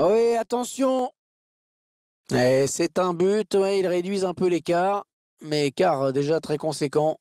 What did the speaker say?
Ah oui, attention eh, C'est un but, ils réduisent un peu l'écart, mais écart euh, déjà très conséquent.